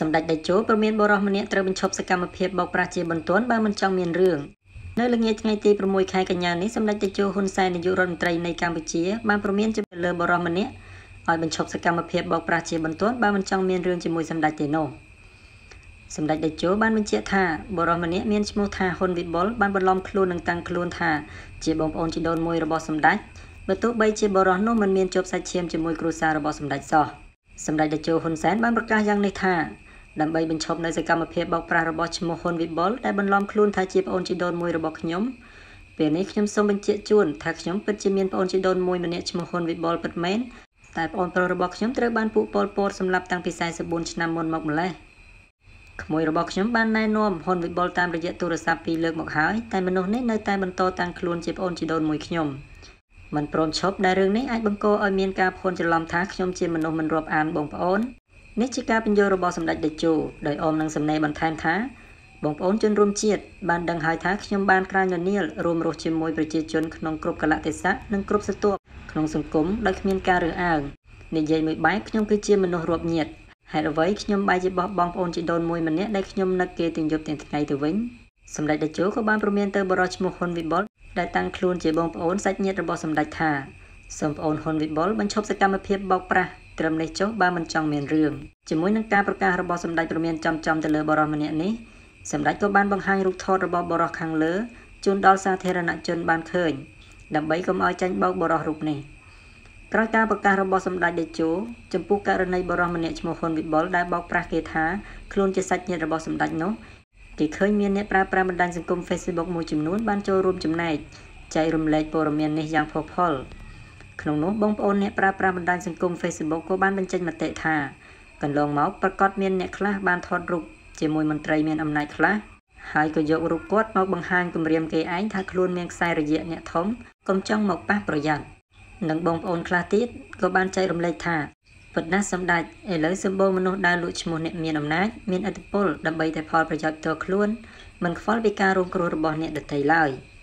សម្ដេចតេជោប្រមានបរិះម្នាក់ត្រូវបញ្ឈប់សកម្មភាពបោកប្រាស់ជាបន្ទាន់បើមិនចង់មានរឿងនៅល្ងាចថ្ងៃទី6ខែកញ្ញានេះសម្ដេចតេជោហ៊ុនសែននាយករដ្ឋមន្ត្រីនៃកម្ពុជាបានប្រមានទៅលើបរិះម្នាក់ឲ្យបញ្ឈប់សកម្មភាពបោកប្រាស់ជាបន្ទាន់បើមិនចង់មានរឿងជាមួយសម្ដេចទេនោះសម្ដេចតេជោបានបញ្ជាក់ថាបរិសម្នាក់មានឈ្មោះថាហ៊ុនវិបុលបានបន្លំខ្លួននឹងតាំងខ្លួនថាជាបងប្អូនជីដូនមួយរបស់សម្ដេចបើទោះបីជាបរិសនោះមិនមានជាប់សាច់ឈាមជាមួយគ្រួសាររបស់សម្ដេចសោះសម្ដេចតេជោហ៊ុនសែនបានប្រកាសយ៉ាងនេះថាដើម្បីបញ្ឈប់នៅសកម្មភាពបោកប្រាស់របស់ឈ្មោះហ៊ុនវិបុលដែលបន្លំខ្លួនថាជាប្អូនជីដូនមួយរបស់ខ្ញុំពេលនេះខ្ញុំសូមបញ្ជាក់ជូនថាខ្ញុំពិតជាមានប្អូនជីដូនមួយម្នាក់ឈ្មោះហ៊ុនវិបុលពិតមែនតែប្អូនប្រុសរបស់ខ្ញុំត្រូវបានពួកប៉ុលពតសម្លាប់តាំងពី44ឆ្នាំមុនមកម្ល៉េះក្មួយរបស់ខ្ញុំបានណែនាំហ៊ុនវិបុលតាមរយៈទូរស័ព្ទពីរលើកមកហើយតែមនុស្សនេះនៅតែបន្តតាំងខ្លួនជាប្អូនជីដូនមួយខ្ញុំមិនព្រមឈប់ដែលរឿងនេះអាចបង្កឲ្យមានការភ័ន្តច្រឡំថាខ្ញុំជាមនុស្សមិនរាប់អានបងប្អូននេះជាការបញ្យល់របស់សម្ដេចតេជោដោយអមនឹងសំណេរបន្ថែមថាបងប្អូនជនរួមជាតិបានដឹងហើយថាខ្ញុំបានក្រាញននីលរួមរស់ជាមួយប្រជាជនក្នុងគ្រប់កលៈទេសៈនិងគ្រប់ស្រទាប់ក្នុងសង្គមដោយគ្មានការរើសអើងនិយាយមួយបែបខ្ញុំគឺជាមនុស្សរាប់ញាតហេតុអ្វីខ្ញុំបែរជាបោះបង់ប្អូនជីដូនមួយម្នាក់ដែលខ្ញុំនឹកគេទាំងយប់ទាំងថ្ងៃទៅវិញសម្ដេចតេជោក៏បានព្រមានទៅបរិយឈ្មោះហ៊ុនវិបុលដែលតាំងខ្លួនជាបងប្អូនសាច់ញាតិរបស់សម្ដេចថាសូមប្អូនហ៊ុនវិបុលបញ្ឈប់សកម្មភាពបោកប្រាស់ត្រឹមនេះចុះបើមិនចង់មានរឿងជាមួយនឹងការប្រកាសរបស់សម្ដេចព្រមានចំចំទៅលើបរិសម្នាក់នេះសម្ដេចក៏បានបង្ហាញរូបថតរបស់បរិសខាងលើជូនដល់សាធារណជនបានឃើញដើម្បីកុំឲ្យចាញ់បោកបរិសរូបនេះក្រោយការប្រកាសរបស់សម្ដេចតេជោចំពោះករណីបរិសម្នាក់ឈ្មោះហ៊ុនវិបុលដែលបោកប្រាស់គេថាខ្លួនជាសាច់ញាតិរបស់សម្ដេចនោះគេឃើញមានអ្នកប្រើប្រាស់បណ្ដាញសង្គម Facebook មួយចំនួនបានចូលរួមចំណែកចែករំលែកព័ត៌មាននេះយ៉ាងផុសផុលក្នុងនោះបងប្អូនអ្នកប្រើប្រាស់បណ្ដាញសង្គម Facebook ក៏បានបញ្ចេញមតិថាកន្លងមកប្រកាសមានអ្នកខ្លះបានថតរូបជាមួយមន្ត្រីមានអំណាចខ្លះហើយក៏យករូបគាត់មកបង្ហាញគម្រាមគេឯងថាខ្លួនមានខ្សែរយៈអ្នកធំកុំចង់មកប៉ះប្រយ័ត្ននិងបងប្អូនខ្លះទៀតក៏បានចែករំលែកថាពិតណាស់សម្ដេចឥឡូវសម្បូរមនុស្សដើរលួចឈ្មោះអ្នកមានអំណាចមានឥទ្ធិពលដើម្បីតែផលប្រយោជន៍ផ្ទាល់ខ្លួនមិនខ្វល់ពីការរងគ្រោះរបស់អ្នកដទៃឡើយ។